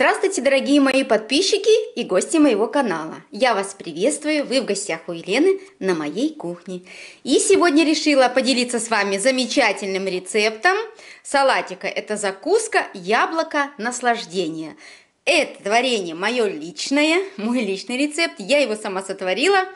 Здравствуйте, дорогие мои подписчики и гости моего канала. Я вас приветствую, вы в гостях у Елены на моей кухне. И сегодня решила поделиться с вами замечательным рецептом салатика. Это закуска яблоко наслаждения. Это творение мое личное, мой личный рецепт. Я его сама сотворила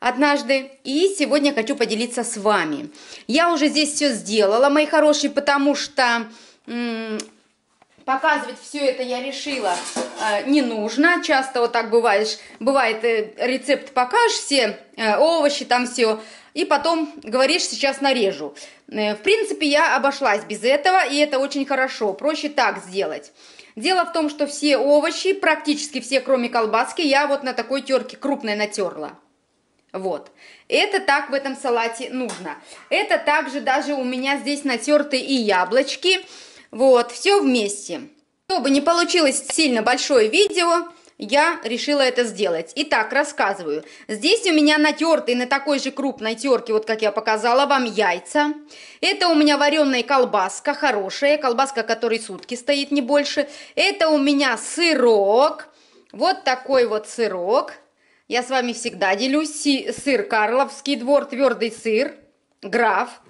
однажды. И сегодня хочу поделиться с вами. Я уже здесь все сделала, мои хорошие, потому что показывать все это я решила э, не нужно. Часто вот так бывает, бывает, э, рецепт покажешь все, э, овощи там все, и потом говоришь, сейчас нарежу. Э, в принципе, я обошлась без этого, и это очень хорошо. Проще так сделать. Дело в том, что все овощи, практически все, кроме колбаски, я вот на такой терке крупной натерла. Вот. Это так в этом салате нужно. Это также даже у меня здесь натерты и яблочки. Вот, все вместе. Чтобы не получилось сильно большое видео, я решила это сделать. Итак, рассказываю. Здесь у меня натертые на такой же крупной терке, вот как я показала вам, яйца. Это у меня вареная колбаска, хорошая, колбаска, которой сутки стоит, не больше. Это у меня сырок, вот такой вот сырок. Я с вами всегда делюсь. Сыр Карловский двор, твердый сыр, граф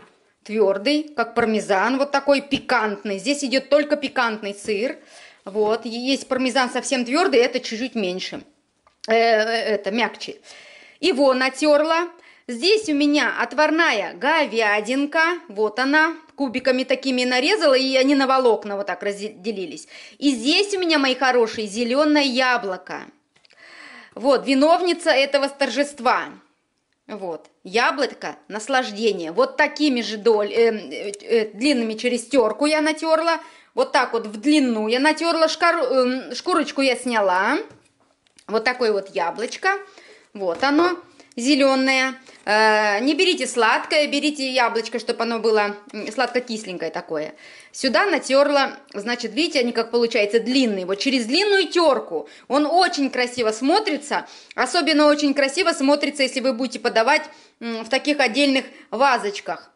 твердый, как пармезан, вот такой пикантный. Здесь идет только пикантный сыр. Вот, есть пармезан совсем твердый, это чуть-чуть меньше, э, э, это мягче. Его натерла. Здесь у меня отварная говядинка, вот она, кубиками такими нарезала, и они на волокна вот так разделились. И здесь у меня, мои хорошие, зеленое яблоко. Вот, виновница этого торжества. Вот. Яблоко, наслаждение. Вот такими же доль, э, э, длинными через терку я натерла. Вот так вот в длину я натерла. Шкар, э, эм, шкурочку я сняла. Вот такое вот яблочко. Вот оно зеленое. Э, не берите сладкое, берите яблочко, чтобы оно было сладко-кисленькое такое. Сюда натерла, значит, видите, они как получается длинные. Вот через длинную терку он очень красиво смотрится. Особенно очень красиво смотрится, если вы будете подавать в таких отдельных вазочках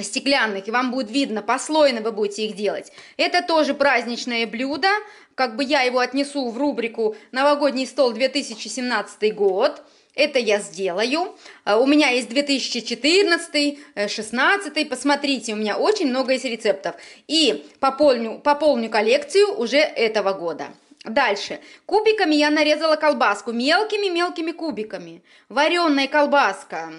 стеклянных, и вам будет видно, послойно вы будете их делать. Это тоже праздничное блюдо, как бы я его отнесу в рубрику «Новогодний стол 2017 год» это я сделаю. А, у меня есть 2014, 16, э, посмотрите, у меня очень много есть рецептов. И пополню, пополню коллекцию уже этого года. Дальше. Кубиками я нарезала колбаску, мелкими-мелкими кубиками. Вареная колбаска,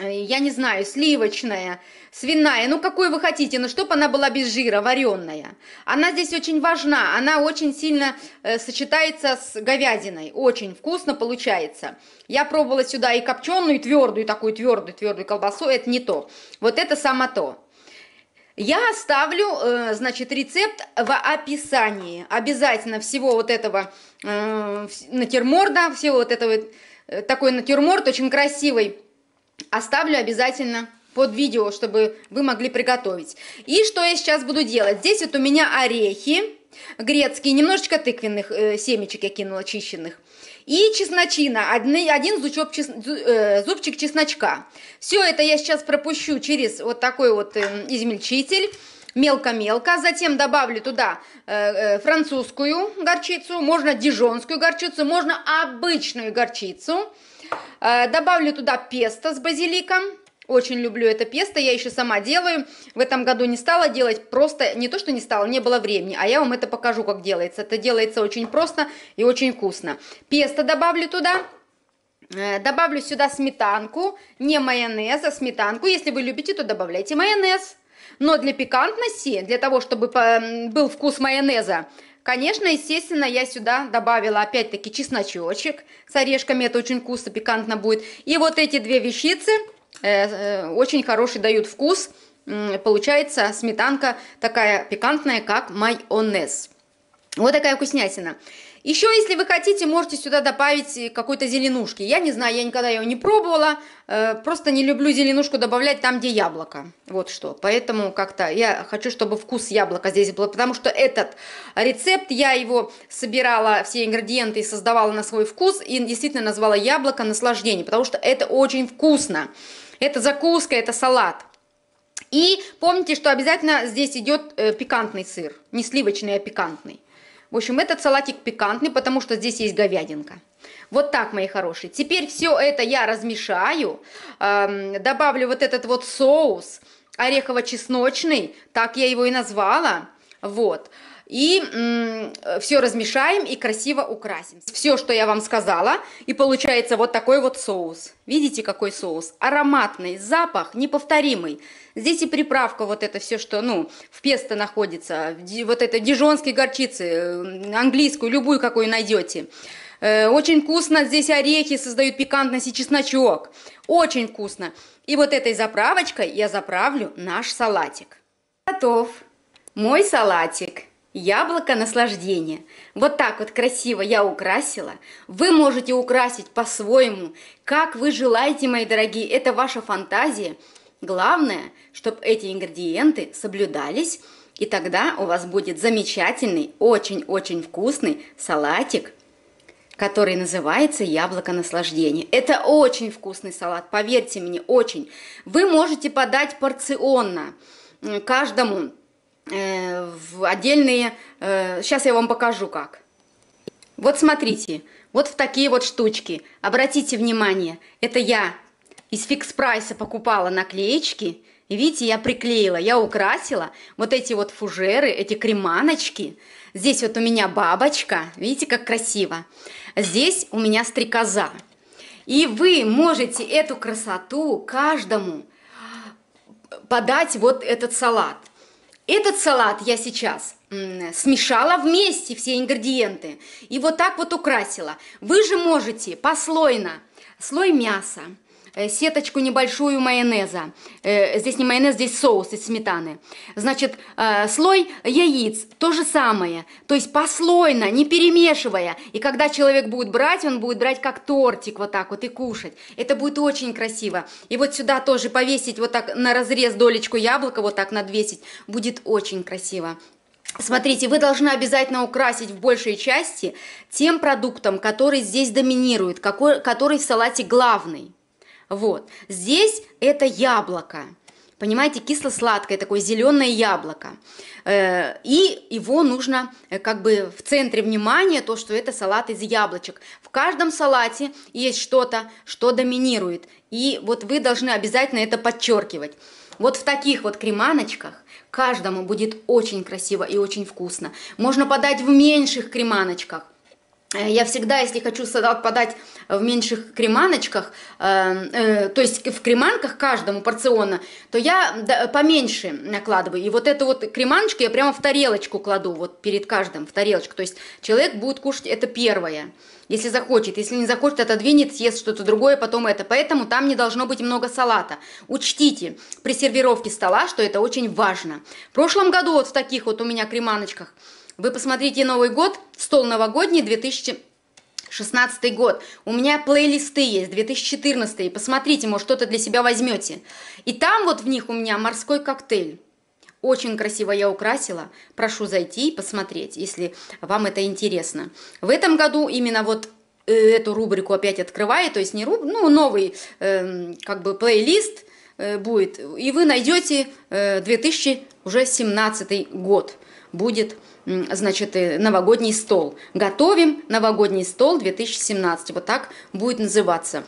Э, я не знаю, сливочная, свиная, ну какую вы хотите, но чтобы она была без жира, вареная. Она здесь очень важна, она очень сильно э, сочетается с говядиной, очень вкусно получается. Я пробовала сюда и копченую, и твердую, такую твердую, твердую колбасу, это не то. Вот это само то. Я оставлю, э, значит, рецепт в описании. Обязательно всего вот этого э, натюрморда, всего вот этого, э, такой натюрморт очень красивый, Оставлю обязательно под видео, чтобы вы могли приготовить. И что я сейчас буду делать? Здесь вот у меня орехи грецкие, немножечко тыквенных э, семечек я кинула, очищенных И чесночина, один, один зубчик, чес, э, зубчик чесночка. Все это я сейчас пропущу через вот такой вот э, измельчитель мелко-мелко, затем добавлю туда э, э, французскую горчицу, можно дижонскую горчицу, можно обычную горчицу. Э, добавлю туда песто с базиликом. Очень люблю это песто, я еще сама делаю. В этом году не стала делать, просто не то, что не стала, не было времени, а я вам это покажу, как делается. Это делается очень просто и очень вкусно. Песто добавлю туда. Э, добавлю сюда сметанку, не майонез, а сметанку. Если вы любите, то добавляйте майонез. Но для пикантности, для того, чтобы э, был вкус майонеза, Конечно, естественно, я сюда добавила опять-таки чесночочек с орешками. Это очень вкусно, пикантно будет. И вот эти две вещицы э, э очень хороший дают вкус. Получается сметанка такая пикантная, как майонез. Вот такая вкуснятина. Еще, если вы хотите, можете сюда добавить э, какой-то зеленушки. Я не знаю, я никогда ее не пробовала. Э, просто не люблю зеленушку добавлять там, где яблоко. Вот что. Поэтому как-то я хочу, чтобы вкус яблока здесь был. Потому что этот рецепт, я его собирала, все ингредиенты и создавала на свой вкус. И действительно назвала яблоко наслаждение. Потому что это очень вкусно. Это закуска, это салат. И помните, что обязательно здесь идет э, пикантный сыр. Не сливочный, а пикантный. В общем, этот салатик пикантный, потому что здесь есть говядинка. Вот так, мои хорошие. Теперь все это я размешаю, эм, добавлю вот этот вот соус орехово-чесночный, так я его и назвала. Вот и м, все размешаем и красиво украсим. Все, что я вам сказала, и получается вот такой вот соус. Видите, какой соус? Ароматный, запах неповторимый. Здесь и приправка, вот это все, что ну, в песто находится, вот это дижонской горчицы, английскую, любую, какую найдете. Э, очень вкусно, здесь орехи создают пикантность и чесночок. Очень вкусно. И вот этой заправочкой я заправлю наш салатик. Готов мой салатик. Яблоко наслаждения. Вот так вот красиво я украсила. Вы можете украсить по-своему, как вы желаете, мои дорогие. Это ваша фантазия. Главное, чтобы эти ингредиенты соблюдались, и тогда у вас будет замечательный, очень-очень вкусный салатик, который называется яблоко наслаждения. Это очень вкусный салат, поверьте мне, очень. Вы можете подать порционно каждому Э, в отдельные... Сейчас э, я вам покажу как. Вот смотрите, вот в такие вот штучки. Обратите внимание, это я из фикс прайса покупала наклеечки. И видите, я приклеила, я украсила вот эти вот фужеры, эти креманочки. Здесь вот у меня бабочка, видите, как красиво. Здесь у меня стрекоза. И вы можете эту красоту каждому подать вот этот салат. Этот салат я сейчас смешала вместе все ингредиенты и вот так вот украсила. Вы же можете послойно слой мяса, Э, сеточку небольшую майонеза. Э, здесь не майонез, здесь соус из сметаны. Значит, э, слой яиц, то же самое. То есть послойно, не перемешивая. И когда человек будет брать, он будет брать как тортик вот так вот и кушать. Это будет очень красиво. И вот сюда тоже повесить вот так на разрез долечку яблока, вот так надвесить. Будет очень красиво. Смотрите, вы должны обязательно украсить в большей части тем продуктом, который здесь доминирует, какой, который в салате главный. Вот. Здесь это яблоко. Понимаете, кисло-сладкое такое зеленое яблоко. Э, и его нужно э, как бы в центре внимания, то, что это салат из яблочек. В каждом салате есть что-то, что доминирует. И вот вы должны обязательно это подчеркивать. Вот в таких вот креманочках каждому будет очень красиво и очень вкусно. Можно подать в меньших креманочках. Э, я всегда, если хочу подать в меньших креманочках, э, э, то есть в креманках каждому порционно, то я поменьше накладываю. И вот эту вот креманочку я прямо в тарелочку кладу, вот перед каждым в тарелочку. То есть человек будет кушать это первое, если захочет. Если не захочет, отодвинет, съест что-то другое, потом это. Поэтому там не должно быть много салата. Учтите при сервировке стола, что это очень важно. В прошлом году вот в таких вот у меня креманочках – вы посмотрите Новый год, стол новогодний 2000 2016 год. У меня плейлисты есть, 2014. Посмотрите, может, что-то для себя возьмете. И там вот в них у меня морской коктейль. Очень красиво я украсила. Прошу зайти и посмотреть, если вам это интересно. В этом году именно вот э, эту рубрику опять открываю, то есть не руб, ну новый э, как бы плейлист э, будет, и вы найдете э, 2017 год будет значит, э, новогодний стол. Готовим новогодний стол 2017. Вот так будет называться.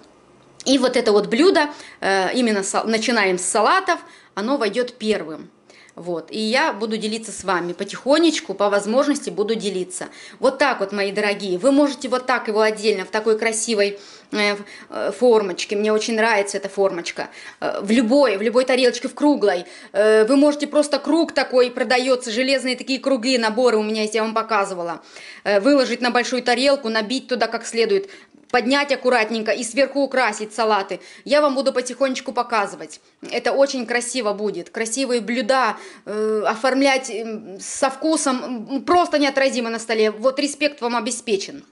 И вот это вот блюдо, э, именно начинаем с салатов, оно войдет первым. Вот. И я буду делиться с вами потихонечку, по возможности буду делиться. Вот так вот, мои дорогие, вы можете вот так его отдельно в такой красивой э, э, формочке, мне очень нравится эта формочка, э, в любой, в любой тарелочке, в круглой. Вы можете просто круг такой, продается, железные такие круги, наборы у меня есть, я вам показывала. Выложить на большую тарелку, набить туда как следует поднять аккуратненько и сверху украсить салаты. Я вам буду потихонечку показывать. Это очень красиво будет. Красивые блюда э, оформлять со вкусом просто неотразимо на столе. Вот респект вам обеспечен.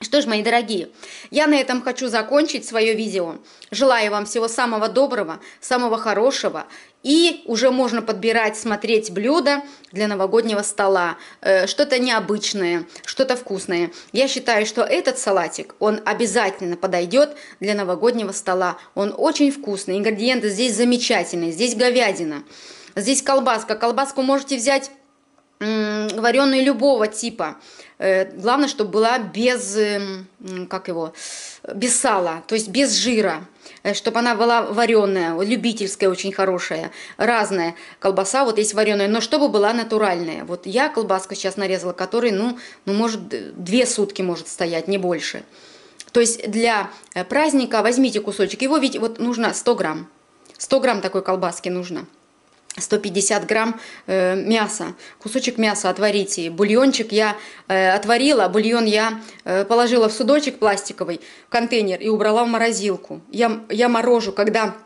Что ж, мои дорогие, я на этом хочу закончить свое видео. Желаю вам всего самого доброго, самого хорошего. И уже можно подбирать, смотреть блюда для новогоднего стола. Э, что-то необычное, что-то вкусное. Я считаю, что этот салатик, он обязательно подойдет для новогоднего стола. Он очень вкусный, ингредиенты здесь замечательные. Здесь говядина, здесь колбаска. Колбаску можете взять вареные любого типа. Э, главное, чтобы была без, эм, как его, без сала, то есть без жира, э, чтобы она была вареная, любительская, очень хорошая, разная колбаса, вот есть вареная, но чтобы была натуральная. Вот я колбаску сейчас нарезала, которая, ну, ну может, две сутки может стоять, не больше. То есть для э, праздника возьмите кусочек, его ведь вот нужно 100 грамм, 100 грамм такой колбаски нужно – 150 грамм э, мяса, кусочек мяса отварите. Бульончик я э, отварила, бульон я э, положила в судочек пластиковый, в контейнер и убрала в морозилку. Я, я морожу, когда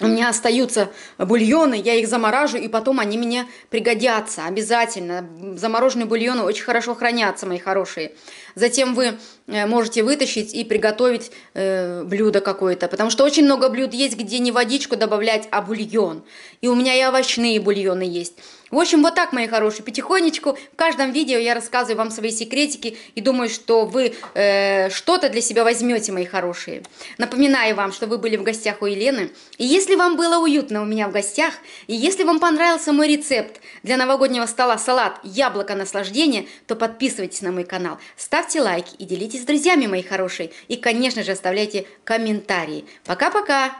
у меня остаются бульоны, я их заморажу, и потом они мне пригодятся обязательно. Замороженные бульоны очень хорошо хранятся, мои хорошие. Затем вы э, можете вытащить и приготовить э, блюдо какое-то. Потому что очень много блюд есть, где не водичку добавлять, а бульон. И у меня и овощные бульоны есть. В общем, вот так, мои хорошие, потихонечку в каждом видео я рассказываю вам свои секретики и думаю, что вы э, что-то для себя возьмете, мои хорошие. Напоминаю вам, что вы были в гостях у Елены. И если вам было уютно у меня в гостях, и если вам понравился мой рецепт для новогоднего стола салат «Яблоко наслаждения», то подписывайтесь на мой канал, ставьте лайки и делитесь с друзьями, мои хорошие. И, конечно же, оставляйте комментарии. Пока-пока!